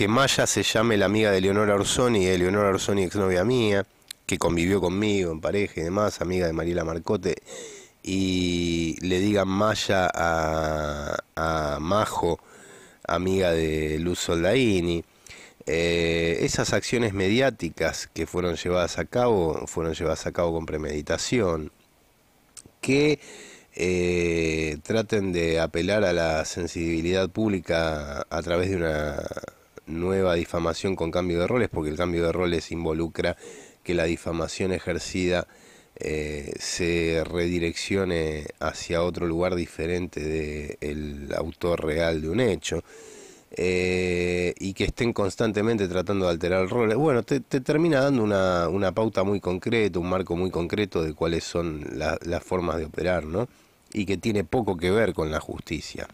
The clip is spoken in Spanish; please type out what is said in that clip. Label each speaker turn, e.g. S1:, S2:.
S1: que Maya se llame la amiga de Leonora Orsoni, de Leonora Orsoni, exnovia mía, que convivió conmigo en pareja y demás, amiga de Mariela Marcote, y le digan Maya a, Majo, amiga de Luz Soldaini. Eh, esas acciones mediáticas que fueron llevadas a cabo, fueron llevadas a cabo con premeditación, que eh, traten de apelar a la sensibilidad pública a través de una nueva difamación con cambio de roles, porque el cambio de roles involucra que la difamación ejercida eh, se redireccione hacia otro lugar diferente del autor real de un hecho. Eh, y que estén constantemente tratando de alterar el rol. Bueno, te, termina dando una, pauta muy concreta, un marco muy concreto de cuáles son las formas de operar, ¿no? Y que tiene poco que ver con la justicia.